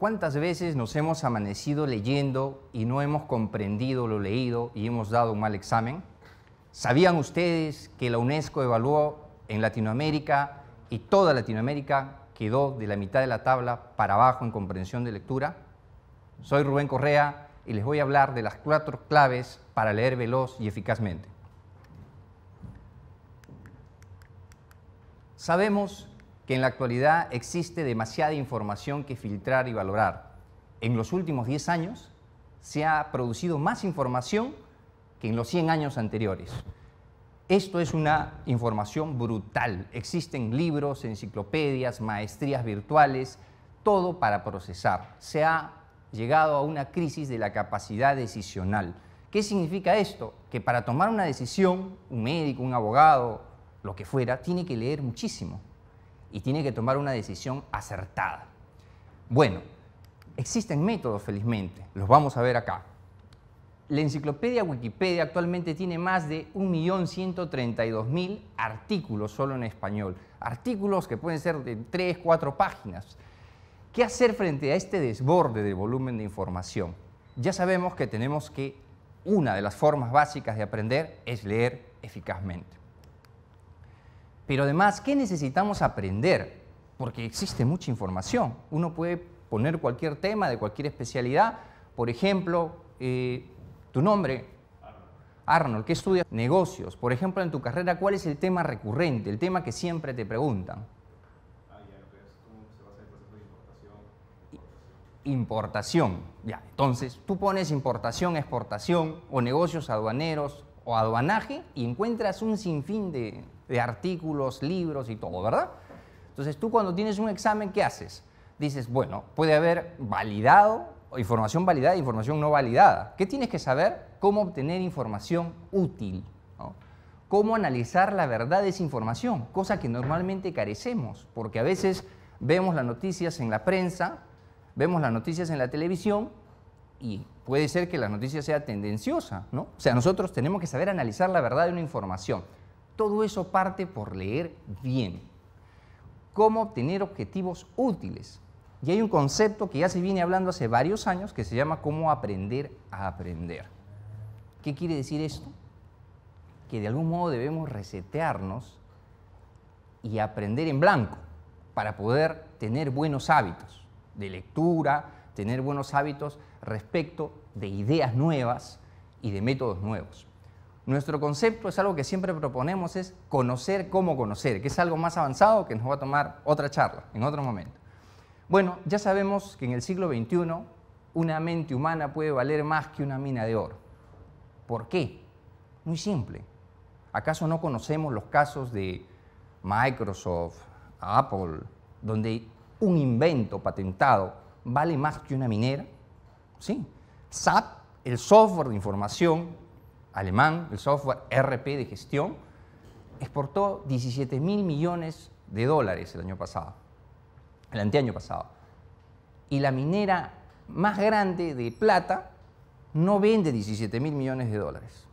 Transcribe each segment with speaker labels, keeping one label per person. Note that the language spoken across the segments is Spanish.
Speaker 1: ¿Cuántas veces nos hemos amanecido leyendo y no hemos comprendido lo leído y hemos dado un mal examen? ¿Sabían ustedes que la UNESCO evaluó en Latinoamérica y toda Latinoamérica quedó de la mitad de la tabla para abajo en comprensión de lectura? Soy Rubén Correa y les voy a hablar de las cuatro claves para leer veloz y eficazmente. Sabemos que en la actualidad existe demasiada información que filtrar y valorar. En los últimos 10 años se ha producido más información que en los 100 años anteriores. Esto es una información brutal. Existen libros, enciclopedias, maestrías virtuales, todo para procesar. Se ha llegado a una crisis de la capacidad decisional. ¿Qué significa esto? Que para tomar una decisión, un médico, un abogado, lo que fuera, tiene que leer muchísimo y tiene que tomar una decisión acertada. Bueno, existen métodos, felizmente, los vamos a ver acá. La enciclopedia Wikipedia actualmente tiene más de 1.132.000 artículos solo en español. Artículos que pueden ser de 3, 4 páginas. ¿Qué hacer frente a este desborde de volumen de información? Ya sabemos que tenemos que una de las formas básicas de aprender es leer eficazmente. Pero además, ¿qué necesitamos aprender? Porque existe mucha información. Uno puede poner cualquier tema de cualquier especialidad. Por ejemplo, eh, tu nombre, Arnold, ¿qué estudias? Negocios. Por ejemplo, en tu carrera, ¿cuál es el tema recurrente, el tema que siempre te preguntan? Ah, pues, importación. Ya, entonces tú pones importación, exportación o negocios aduaneros, o aduanaje y encuentras un sinfín de, artículos, libros y todo, ¿verdad? Entonces tú cuando tienes un examen, ¿qué haces? Dices, bueno, puede haber validado, información validada, información no validada. ¿Qué tienes que saber? Cómo obtener información útil, cómo analizar la verdad de esa información, cosa que normalmente carecemos, porque a veces vemos las noticias en la prensa, vemos las noticias en la televisión y puede ser que la noticia sea tendenciosa, ¿no? O sea, nosotros tenemos que saber analizar la verdad de una información. Todo eso parte por leer bien. Cómo obtener objetivos útiles. Y hay un concepto que ya se viene hablando hace varios años que se llama cómo aprender a aprender. ¿Qué quiere decir esto? Que de algún modo debemos resetearnos y aprender en blanco para poder tener buenos hábitos de lectura, tener buenos hábitos respecto de ideas nuevas y de métodos nuevos. Nuestro concepto es algo que siempre proponemos, es conocer cómo conocer, que es algo más avanzado que nos va a tomar otra charla en otro momento. Bueno, ya sabemos que en el siglo XXI una mente humana puede valer más que una mina de oro. ¿Por qué? Muy simple. ¿Acaso no conocemos los casos de Microsoft, Apple, donde un invento patentado vale más que una minera? ¿sí? SAP, el software de información alemán, el software RP de gestión, exportó 17 mil millones de dólares el año pasado, el anteaño pasado. Y la minera más grande de plata no vende 17 mil millones de dólares.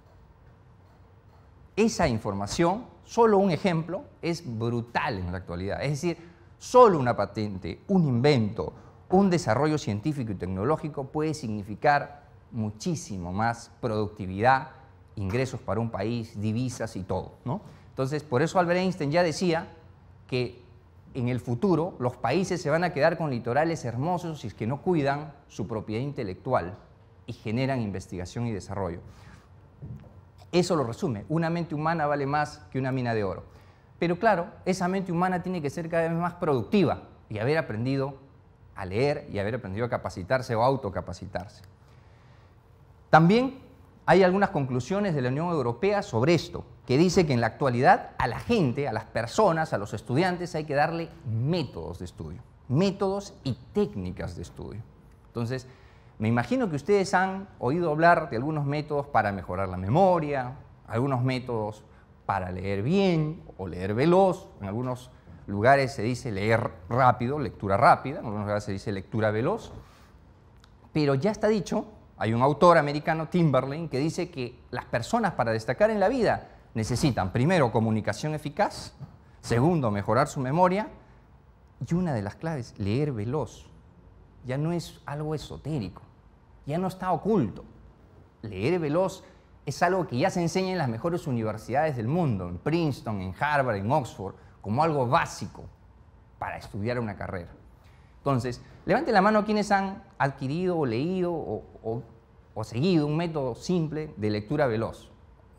Speaker 1: Esa información, solo un ejemplo, es brutal en la actualidad. Es decir, solo una patente, un invento, un desarrollo científico y tecnológico puede significar muchísimo más productividad, ingresos para un país, divisas y todo. Entonces, por eso Albert Einstein ya decía que en el futuro los países se van a quedar con litorales hermosos si es que no cuidan su propiedad intelectual y generan investigación y desarrollo. Eso lo resume, una mente humana vale más que una mina de oro. Pero claro, esa mente humana tiene que ser cada vez más productiva y haber aprendido a leer y haber aprendido a capacitarse o autocapacitarse. También hay algunas conclusiones de la Unión Europea sobre esto, que dice que en la actualidad a la gente, a las personas, a los estudiantes hay que darle métodos de estudio, métodos y técnicas de estudio. Entonces, me imagino que ustedes han oído hablar de algunos métodos para mejorar la memoria, algunos métodos para leer bien o leer veloz, en algunos lugares se dice leer rápido, lectura rápida, en algunos lugares se dice lectura veloz, pero ya está dicho, hay un autor americano, Timberlane, que dice que las personas para destacar en la vida necesitan primero comunicación eficaz, segundo mejorar su memoria y una de las claves, leer veloz. Ya no es algo esotérico, ya no está oculto. Leer veloz es algo que ya se enseña en las mejores universidades del mundo, en Princeton, en Harvard, en Oxford como algo básico para estudiar una carrera. Entonces, levante la mano quienes han adquirido o leído o, seguido un método simple de lectura veloz.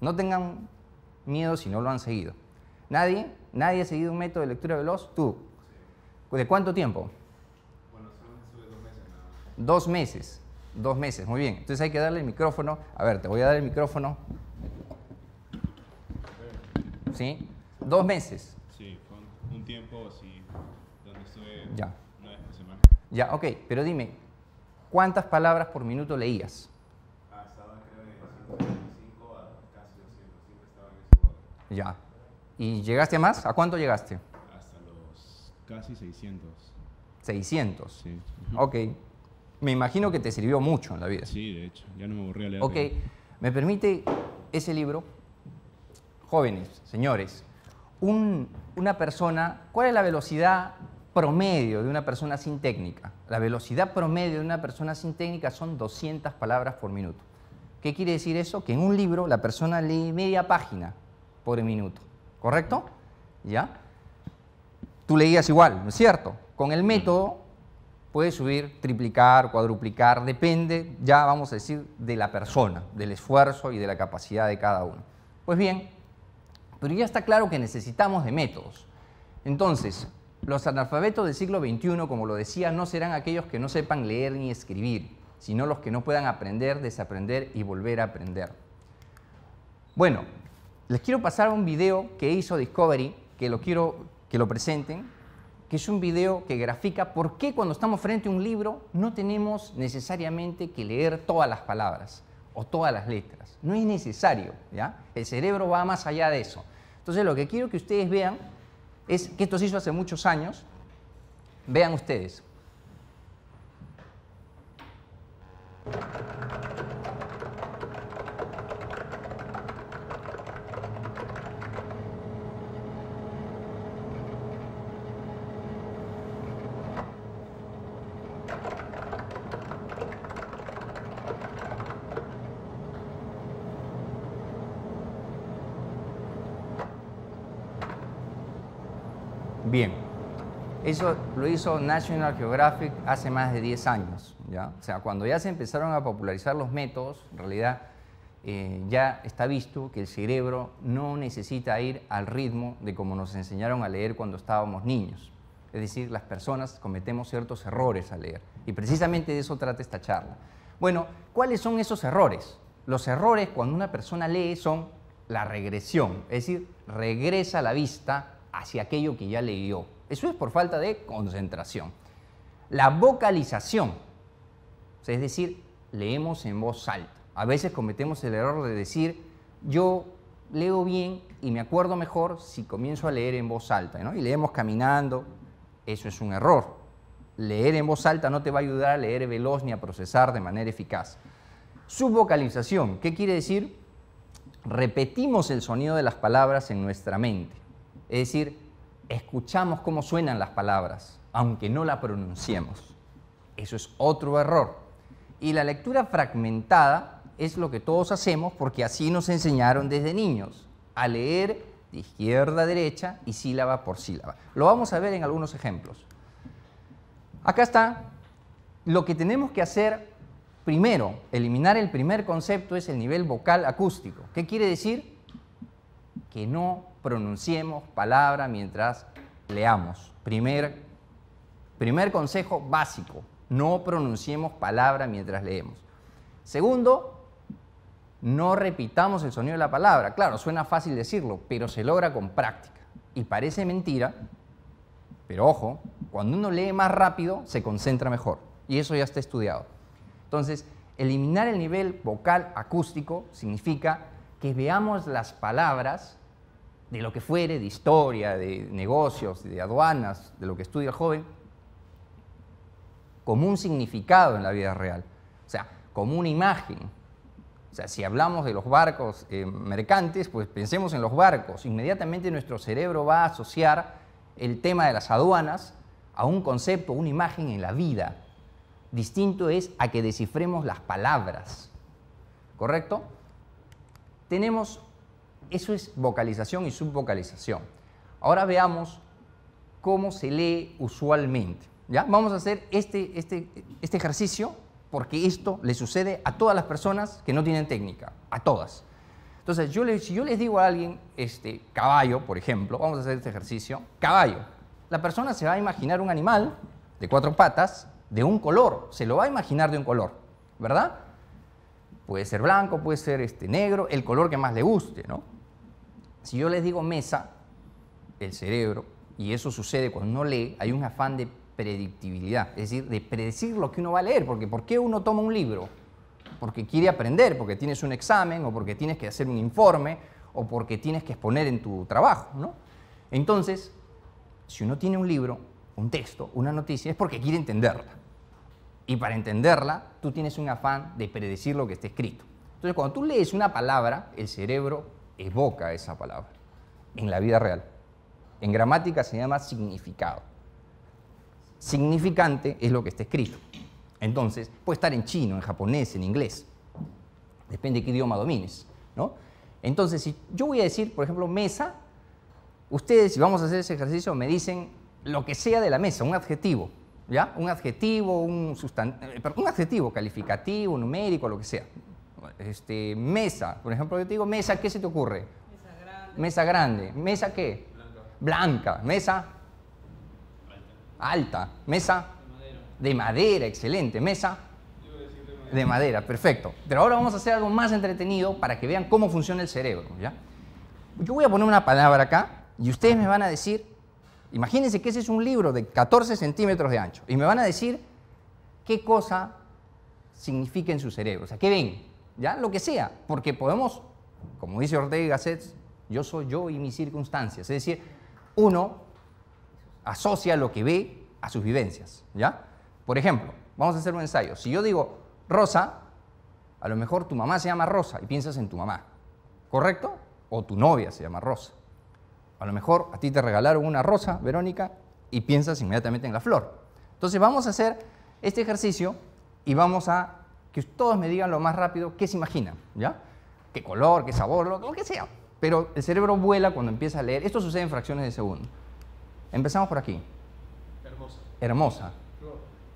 Speaker 1: No tengan miedo si no lo han seguido. ¿Nadie? ¿Nadie ha seguido un método de lectura veloz? ¿Tú? ¿De cuánto tiempo? dos meses. Dos meses. Dos meses, muy bien. Entonces hay que darle el micrófono. A ver, te voy a dar el micrófono. ¿Sí? Dos meses tiempo así, donde estuve ya. una vez por semana. Ya, ok, pero dime, ¿cuántas palabras por minuto leías? Ah, estaba creo de a casi 200, siempre estaba en ese Ya. ¿Y llegaste a más? ¿A cuánto llegaste? Hasta los casi 600. 600. Sí. Ok. Me imagino que te sirvió mucho en la vida. Sí, de hecho, ya no me aburría leer. Ok, me permite ese libro, jóvenes, señores, un, una persona, ¿cuál es la velocidad promedio de una persona sin técnica? La velocidad promedio de una persona sin técnica son 200 palabras por minuto. ¿Qué quiere decir eso? Que en un libro la persona lee media página por minuto, ¿correcto? ¿Ya? Tú leías igual, ¿no es cierto? Con el método puedes subir, triplicar, cuadruplicar, depende, ya vamos a decir, de la persona, del esfuerzo y de la capacidad de cada uno. Pues bien, pero ya está claro que necesitamos de métodos. Entonces, los analfabetos del siglo XXI, como lo decía, no serán aquellos que no sepan leer ni escribir, sino los que no puedan aprender, desaprender y volver a aprender. Bueno, les quiero pasar un video que hizo Discovery, que lo quiero que lo presenten, que es un video que grafica por qué cuando estamos frente a un libro no tenemos necesariamente que leer todas las palabras o todas las letras. No es necesario, ¿ya? El cerebro va más allá de eso. Entonces lo que quiero que ustedes vean es que esto se hizo hace muchos años. Vean ustedes, lo hizo National Geographic hace más de 10 años. ¿ya? O sea, cuando ya se empezaron a popularizar los métodos, en realidad eh, ya está visto que el cerebro no necesita ir al ritmo de como nos enseñaron a leer cuando estábamos niños. Es decir, las personas cometemos ciertos errores al leer. Y precisamente de eso trata esta charla. Bueno, ¿cuáles son esos errores? Los errores cuando una persona lee son la regresión, es decir, regresa la vista hacia aquello que ya leyó. Eso es por falta de concentración. La vocalización, es decir, leemos en voz alta. A veces cometemos el error de decir, yo leo bien y me acuerdo mejor si comienzo a leer en voz alta, ¿no? Y leemos caminando, eso es un error. Leer en voz alta no te va a ayudar a leer veloz ni a procesar de manera eficaz. Subvocalización, ¿qué quiere decir? Repetimos el sonido de las palabras en nuestra mente. Es decir, escuchamos cómo suenan las palabras, aunque no la pronunciemos. Eso es otro error. Y la lectura fragmentada es lo que todos hacemos porque así nos enseñaron desde niños, a leer de izquierda a derecha y sílaba por sílaba. Lo vamos a ver en algunos ejemplos. Acá está. Lo que tenemos que hacer primero, eliminar el primer concepto es el nivel vocal acústico. ¿Qué quiere decir? Que no pronunciemos palabra mientras leamos. Primer, primer consejo básico, no pronunciemos palabra mientras leemos. Segundo, no repitamos el sonido de la palabra. Claro, suena fácil decirlo, pero se logra con práctica. Y parece mentira, pero ojo, cuando uno lee más rápido, se concentra mejor. Y eso ya está estudiado. Entonces, eliminar el nivel vocal acústico significa que veamos las palabras de lo que fuere, de historia, de negocios, de aduanas, de lo que estudia el joven, como un significado en la vida real, o sea, como una imagen. O sea, si hablamos de los barcos eh, mercantes, pues pensemos en los barcos. Inmediatamente nuestro cerebro va a asociar el tema de las aduanas a un concepto, una imagen en la vida. Distinto es a que descifremos las palabras. ¿Correcto? Tenemos eso es vocalización y subvocalización. Ahora veamos cómo se lee usualmente. ¿ya? Vamos a hacer este, este, este, ejercicio porque esto le sucede a todas las personas que no tienen técnica, a todas. Entonces, yo les, si yo les digo a alguien, este, caballo, por ejemplo, vamos a hacer este ejercicio, caballo, la persona se va a imaginar un animal de cuatro patas, de un color, se lo va a imaginar de un color, ¿verdad? Puede ser blanco, puede ser este, negro, el color que más le guste, ¿no? Si yo les digo mesa, el cerebro, y eso sucede cuando uno lee, hay un afán de predictibilidad, es decir, de predecir lo que uno va a leer, porque ¿por qué uno toma un libro? Porque quiere aprender, porque tienes un examen, o porque tienes que hacer un informe, o porque tienes que exponer en tu trabajo, ¿no? Entonces, si uno tiene un libro, un texto, una noticia, es porque quiere entenderla. Y para entenderla, tú tienes un afán de predecir lo que está escrito. Entonces, cuando tú lees una palabra, el cerebro evoca esa palabra en la vida real. En gramática se llama significado. Significante es lo que está escrito. Entonces, puede estar en chino, en japonés, en inglés. Depende de qué idioma domines. ¿no? Entonces, si yo voy a decir, por ejemplo, mesa, ustedes, si vamos a hacer ese ejercicio, me dicen lo que sea de la mesa, un adjetivo. ¿Ya? Un adjetivo, un, eh, un adjetivo calificativo, numérico, lo que sea este, mesa, por ejemplo, yo te digo mesa, ¿qué se te ocurre? Mesa grande. Mesa, grande. ¿Mesa qué? Blanca. Mesa alta. Mesa de madera. de madera, excelente. Mesa de, madera. perfecto. Pero ahora vamos a hacer algo más entretenido para que vean cómo funciona el cerebro, ¿ya? Yo voy a poner una palabra acá y ustedes me van a decir, imagínense que ese es un libro de 14 centímetros de ancho y me van a decir qué cosa significa en su cerebro, o sea, qué ven, ya lo que sea, porque podemos, como dice Ortega y Gasset, yo soy yo y mis circunstancias, es decir, uno asocia lo que ve a sus vivencias, ¿ya? Por ejemplo, vamos a hacer un ensayo. Si yo digo Rosa, a lo mejor tu mamá se llama Rosa y piensas en tu mamá, ¿correcto? O tu novia se llama Rosa. A lo mejor a ti te regalaron una rosa, Verónica, y piensas inmediatamente en la flor. Entonces vamos a hacer este ejercicio y vamos a que todos me digan lo más rápido que se imagina, ¿ya? Qué color, qué sabor, lo, que sea. Pero el cerebro vuela cuando empieza a leer. Esto sucede en fracciones de segundo. Empezamos por aquí. Hermosa. Hermosa.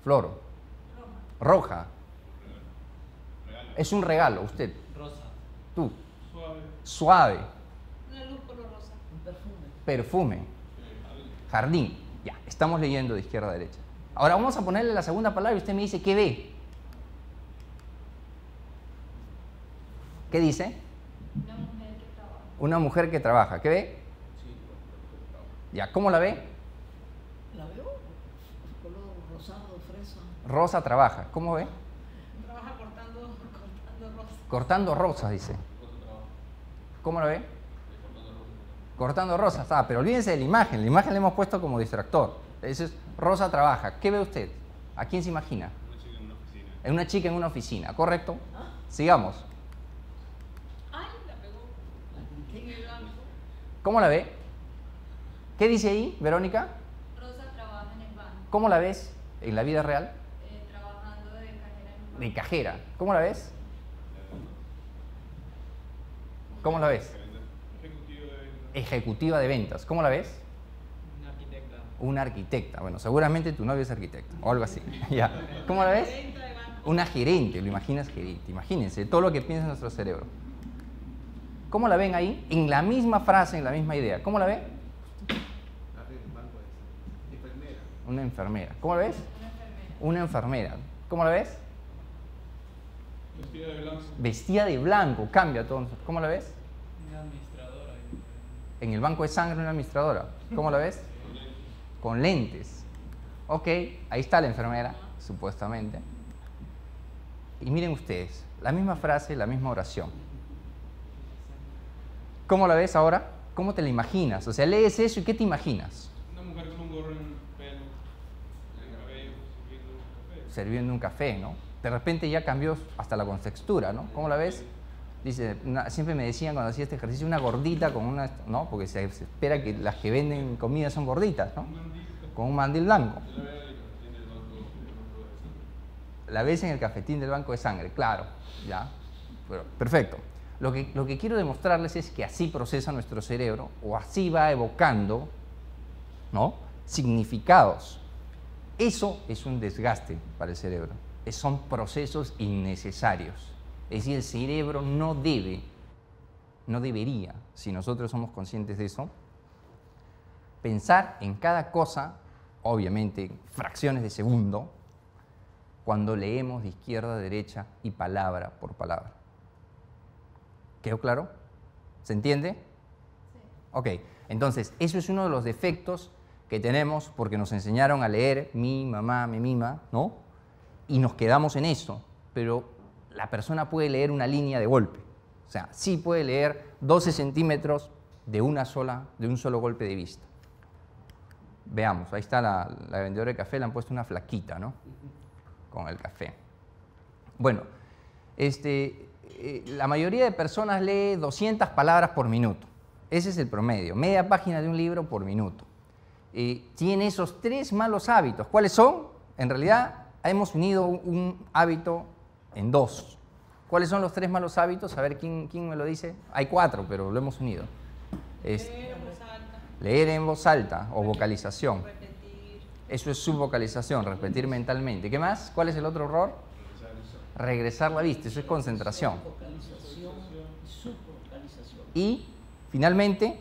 Speaker 1: Flor. Roja. Es un regalo, usted. Rosa. Tú. Suave. Suave. Una luz color rosa. Un perfume. Perfume. Jardín. Ya, estamos leyendo de izquierda a derecha. Ahora vamos a ponerle la segunda palabra y usted me dice qué ve. ¿Qué dice? Una mujer que trabaja. Una mujer que trabaja. ¿Qué ve? Sí, ya, ¿cómo la ve? La veo color rosado, fresa. Rosa trabaja. ¿Cómo ve? Trabaja cortando, cortando rosas. Cortando rosas, dice. ¿Cómo la ve? Cortando rosas. Ah, pero olvídense de la imagen. La imagen la hemos puesto como distractor. Dices, Rosa trabaja. ¿Qué ve usted? ¿A quién se imagina? Una chica en una oficina. una chica en una oficina, ¿correcto? Sigamos. ¿Cómo la ve? ¿Qué dice ahí, Verónica? Rosa trabaja en el banco. ¿Cómo la ves en la vida real? Eh, trabajando de cajera. En banco. De cajera. ¿Cómo la ves? ¿Cómo la ves? Ejecutiva de ventas. ¿Cómo la ves? Una arquitecta. Una arquitecta. Bueno, seguramente tu novio es arquitecto o algo así. ya. ¿Cómo la ves? Una gerente. Lo imaginas gerente. Imagínense todo lo que piensa en nuestro cerebro. ¿Cómo la ven ahí? En la misma frase, en la misma idea. ¿Cómo la ven? Una enfermera. ¿Cómo la ves? Una enfermera. ¿Cómo la ves? Vestida de blanco. Vestida de blanco. Cambia todo. ¿Cómo la ves? Una administradora. En el banco de sangre una administradora. ¿Cómo la ves? Con lentes. Con lentes. Ok, ahí está la enfermera, supuestamente. Y miren ustedes, la misma frase, la misma oración. ¿Cómo la ves ahora? ¿Cómo te la imaginas? O sea, lees eso y ¿qué te imaginas? Una mujer con un gorro en pelo, en el cabello, sirviendo un café. Sirviendo un café, ¿no? De repente ya cambió hasta la contextura, ¿no? ¿Cómo la ves? Dice, siempre me decían cuando hacía este ejercicio, una gordita con una, ¿no? Porque se, espera que las que venden comida son gorditas, ¿no? Con un mandil blanco. La ves en el cafetín del banco de sangre, claro, ya. perfecto. Lo que, quiero demostrarles es que así procesa nuestro cerebro o así va evocando ¿no? significados. Eso es un desgaste para el cerebro. son procesos innecesarios. Es decir, el cerebro no debe, no debería, si nosotros somos conscientes de eso, pensar en cada cosa, obviamente fracciones de segundo, cuando leemos de izquierda a derecha y palabra por palabra. ¿Quedó claro? ¿Se entiende? Sí. Ok, entonces, eso es uno de los defectos que tenemos porque nos enseñaron a leer mi mamá me mima, ¿no? Y nos quedamos en eso, pero la persona puede leer una línea de golpe. O sea, sí puede leer 12 centímetros de, una sola, de un solo golpe de vista. Veamos, ahí está la, la vendedora de café, le han puesto una flaquita, ¿no? Con el café. Bueno, este, eh, la mayoría de personas lee 200 palabras por minuto. Ese es el promedio, media página de un libro por minuto. Eh, tiene esos tres malos hábitos. ¿Cuáles son? En realidad hemos unido un hábito en dos. ¿Cuáles son los tres malos hábitos? A ver, ¿quién, me lo dice? Hay cuatro, pero lo hemos unido. leer en voz alta. o vocalización. Eso es subvocalización, repetir mentalmente. ¿Qué más? ¿Cuál es el otro error? regresar la vista, eso es concentración. Y finalmente,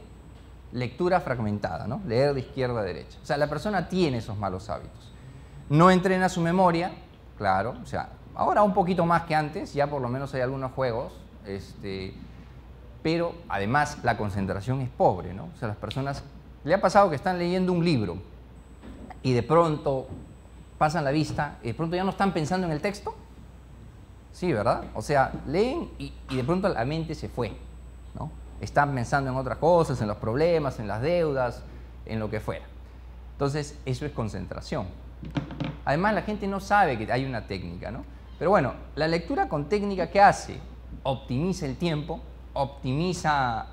Speaker 1: lectura fragmentada, ¿no? leer de izquierda a derecha. O sea, la persona tiene esos malos hábitos. No entrena su memoria, claro, o sea, ahora un poquito más que antes, ya por lo menos hay algunos juegos, este, pero además la concentración es pobre, ¿no? O sea, las personas, le ha pasado que están leyendo un libro y de pronto pasan la vista y de pronto ya no están pensando en el texto, Sí, ¿verdad? O sea, leen y, de pronto la mente se fue, ¿no? Están pensando en otras cosas, en los problemas, en las deudas, en lo que fuera. Entonces, eso es concentración. Además, la gente no sabe que hay una técnica, ¿no? Pero bueno, la lectura con técnica, ¿qué hace? Optimiza el tiempo, optimiza,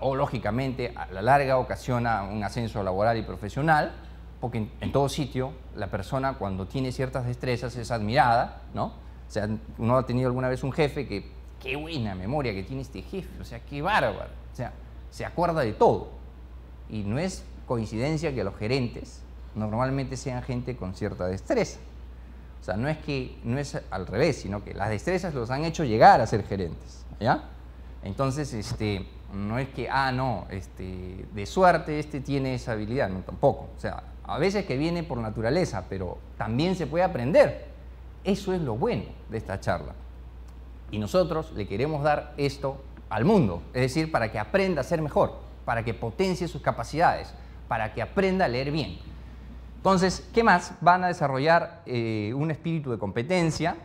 Speaker 1: o lógicamente, a la larga ocasiona un ascenso laboral y profesional, porque en todo sitio la persona cuando tiene ciertas destrezas es admirada, ¿no? O sea, uno ha tenido alguna vez un jefe que, qué buena memoria que tiene este jefe, o sea, qué bárbaro. O sea, se acuerda de todo. Y no es coincidencia que los gerentes normalmente sean gente con cierta destreza. O sea, no es que no es al revés, sino que las destrezas los han hecho llegar a ser gerentes, ¿ya? Entonces, este, no es que ah, no, este, de suerte este tiene esa habilidad, no tampoco. O sea, a veces que viene por naturaleza, pero también se puede aprender. Eso es lo bueno de esta charla. Y nosotros le queremos dar esto al mundo, es decir, para que aprenda a ser mejor, para que potencie sus capacidades, para que aprenda a leer bien. Entonces, ¿qué más? Van a desarrollar eh, un espíritu de competencia,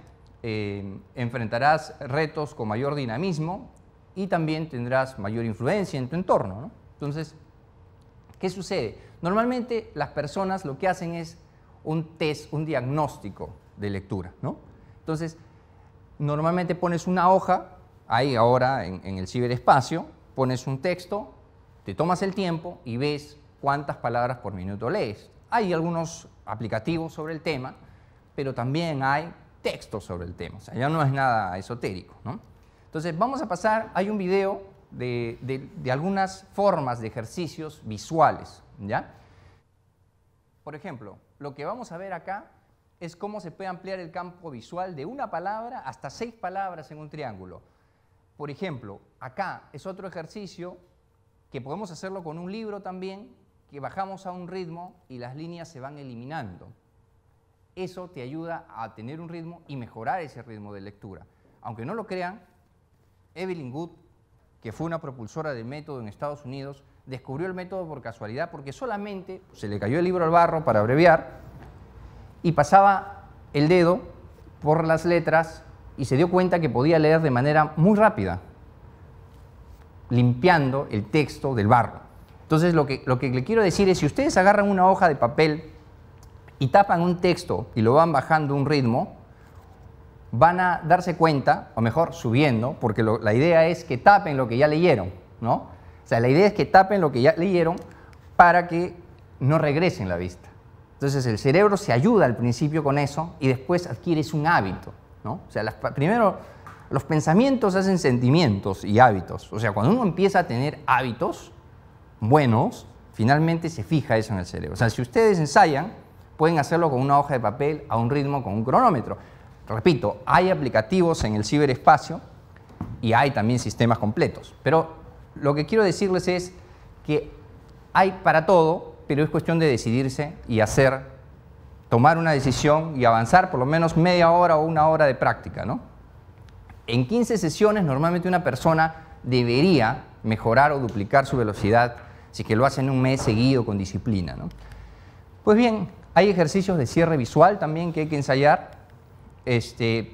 Speaker 1: eh, enfrentarás retos con mayor dinamismo y también tendrás mayor influencia en tu entorno. Entonces, ¿qué sucede? Normalmente las personas lo que hacen es un test, un diagnóstico de lectura, ¿no? Entonces, normalmente pones una hoja, ahí ahora en, el ciberespacio, pones un texto, te tomas el tiempo y ves cuántas palabras por minuto lees. Hay algunos aplicativos sobre el tema, pero también hay textos sobre el tema, o sea, ya no es nada esotérico, ¿no? Entonces, vamos a pasar, hay un video de, algunas formas de ejercicios visuales, ¿ya? Por ejemplo, lo que vamos a ver acá es cómo se puede ampliar el campo visual de una palabra hasta seis palabras en un triángulo. Por ejemplo, acá es otro ejercicio que podemos hacerlo con un libro también, que bajamos a un ritmo y las líneas se van eliminando. Eso te ayuda a tener un ritmo y mejorar ese ritmo de lectura. Aunque no lo crean, Evelyn Good, que fue una propulsora del método en Estados Unidos, descubrió el método por casualidad porque solamente se le cayó el libro al barro para abreviar y pasaba el dedo por las letras y se dio cuenta que podía leer de manera muy rápida, limpiando el texto del barro. Entonces lo que, lo que le quiero decir es, si ustedes agarran una hoja de papel y tapan un texto y lo van bajando un ritmo, van a darse cuenta, o mejor, subiendo, porque la idea es que tapen lo que ya leyeron, ¿no? O sea, la idea es que tapen lo que ya leyeron para que no regresen la vista. Entonces el cerebro se ayuda al principio con eso y después adquieres un hábito. ¿no? O sea, primero los pensamientos hacen sentimientos y hábitos. O sea, cuando uno empieza a tener hábitos buenos, finalmente se fija eso en el cerebro. O sea, si ustedes ensayan, pueden hacerlo con una hoja de papel, a un ritmo, con un cronómetro. Repito, hay aplicativos en el ciberespacio y hay también sistemas completos. Pero lo que quiero decirles es que hay para todo pero es cuestión de decidirse y hacer, tomar una decisión y avanzar por lo menos media hora o una hora de práctica, En 15 sesiones normalmente una persona debería mejorar o duplicar su velocidad si que lo hace en un mes seguido con disciplina, Pues bien, hay ejercicios de cierre visual también que hay que ensayar. Este,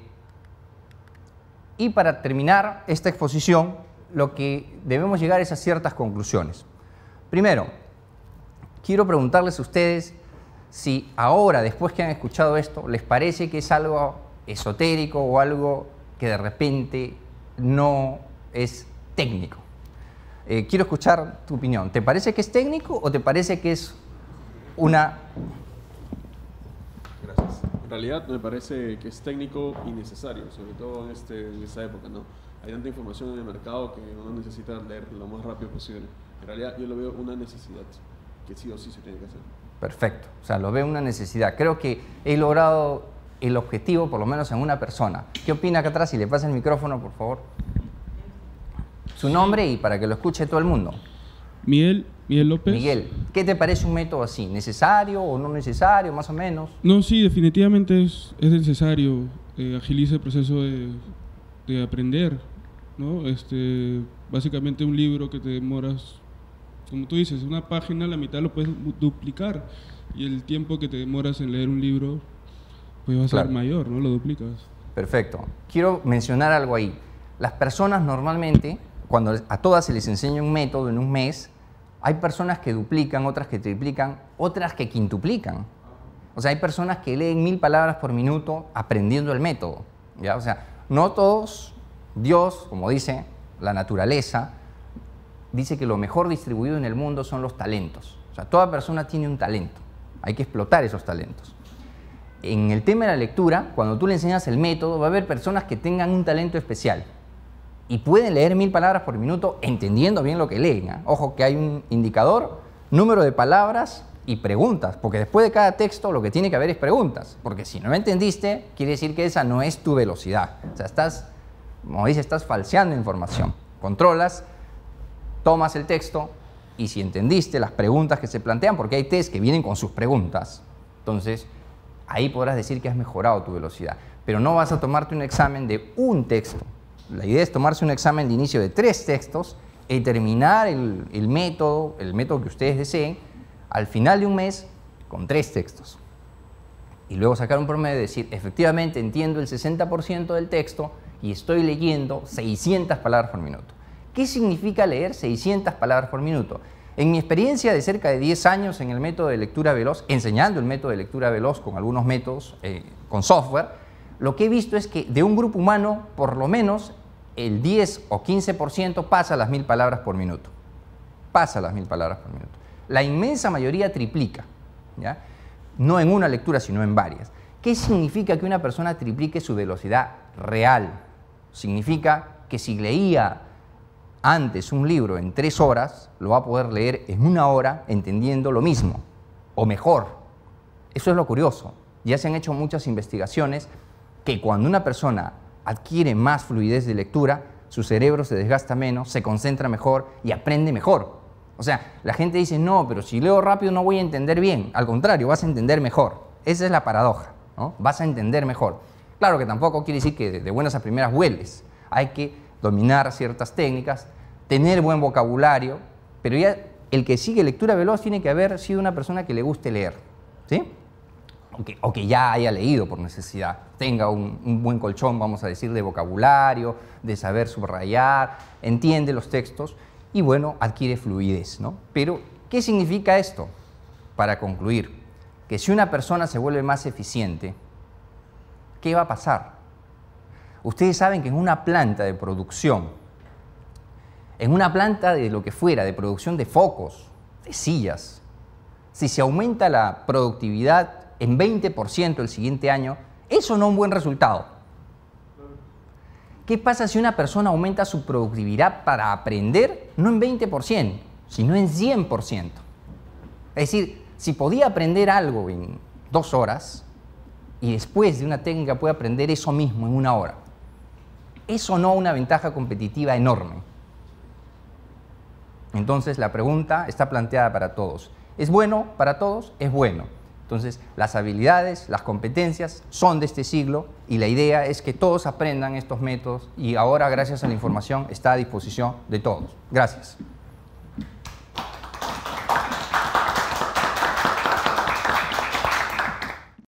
Speaker 1: y para terminar esta exposición, lo que debemos llegar es a ciertas conclusiones. Primero, quiero preguntarles a ustedes si ahora, después que han escuchado esto, les parece que es algo esotérico o algo que de repente no es técnico. Eh, quiero escuchar tu opinión. ¿Te parece que es técnico o te parece que es una... Gracias. En realidad me parece que es técnico y necesario, sobre todo en, este, esta época, ¿no? Hay tanta información en el mercado que uno necesita leer lo más rápido posible. En realidad yo lo veo una necesidad que sí o sí se tiene que hacer. Perfecto, o sea, lo veo una necesidad. Creo que he logrado el objetivo, por lo menos en una persona. ¿Qué opina acá atrás? Si le pasa el micrófono, por favor. Su nombre y para que lo escuche todo el mundo. Miguel, Miguel López. Miguel, ¿qué te parece un método así? ¿Necesario o no necesario, más o menos? No, sí, definitivamente es, necesario. Eh, agiliza el proceso de, aprender, este, básicamente un libro que te demoras como tú dices, una página, la mitad lo puedes duplicar y el tiempo que te demoras en leer un libro, pues va a ser mayor, ¿no? Lo duplicas. Perfecto. Quiero mencionar algo ahí. Las personas normalmente, cuando a todas se les enseña un método en un mes, hay personas que duplican, otras que triplican, otras que quintuplican. O sea, hay personas que leen mil palabras por minuto aprendiendo el método. ¿ya? O sea, no todos, Dios, como dice, la naturaleza, dice que lo mejor distribuido en el mundo son los talentos. O sea, toda persona tiene un talento. Hay que explotar esos talentos. En el tema de la lectura, cuando tú le enseñas el método, va a haber personas que tengan un talento especial y pueden leer mil palabras por minuto entendiendo bien lo que leen. ¿ah? Ojo que hay un indicador, número de palabras y preguntas, porque después de cada texto lo que tiene que haber es preguntas, porque si no entendiste, quiere decir que esa no es tu velocidad. O sea, estás, como dice, estás falseando información. Controlas tomas el texto y si entendiste las preguntas que se plantean, porque hay test que vienen con sus preguntas, entonces ahí podrás decir que has mejorado tu velocidad. Pero no vas a tomarte un examen de un texto. La idea es tomarse un examen de inicio de tres textos y terminar el, método, el método que ustedes deseen, al final de un mes con tres textos. Y luego sacar un promedio y decir, efectivamente entiendo el 60% del texto y estoy leyendo 600 palabras por minuto. ¿Qué significa leer 600 palabras por minuto? En mi experiencia de cerca de 10 años en el método de lectura veloz, enseñando el método de lectura veloz con algunos métodos, eh, con software, lo que he visto es que de un grupo humano, por lo menos el 10 o 15% pasa las mil palabras por minuto. Pasa las mil palabras por minuto. La inmensa mayoría triplica, no en una lectura, sino en varias. ¿Qué significa que una persona triplique su velocidad real? Significa que si leía antes un libro en tres horas, lo va a poder leer en una hora entendiendo lo mismo o mejor. Eso es lo curioso. Ya se han hecho muchas investigaciones que cuando una persona adquiere más fluidez de lectura, su cerebro se desgasta menos, se concentra mejor y aprende mejor. O sea, la gente dice, no, pero si leo rápido no voy a entender bien. Al contrario, vas a entender mejor. Esa es la paradoja, Vas a entender mejor. Claro que tampoco quiere decir que de buenas a primeras hueles. Hay que dominar ciertas técnicas, tener buen vocabulario, pero ya el que sigue lectura veloz tiene que haber sido una persona que le guste leer, O que, ya haya leído por necesidad, tenga un, un, buen colchón, vamos a decir, de vocabulario, de saber subrayar, entiende los textos y bueno, adquiere fluidez, ¿no? Pero, ¿qué significa esto? Para concluir, que si una persona se vuelve más eficiente, ¿qué va a pasar? Ustedes saben que en una planta de producción, en una planta de lo que fuera, de producción de focos, de sillas, si se aumenta la productividad en 20% el siguiente año, eso no es un buen resultado. ¿Qué pasa si una persona aumenta su productividad para aprender no en 20%, sino en 100%? Es decir, si podía aprender algo en dos horas y después de una técnica puede aprender eso mismo en una hora, eso o no una ventaja competitiva enorme? Entonces la pregunta está planteada para todos. ¿Es bueno para todos? Es bueno. Entonces las habilidades, las competencias son de este siglo y la idea es que todos aprendan estos métodos y ahora gracias a la información está a disposición de todos. Gracias.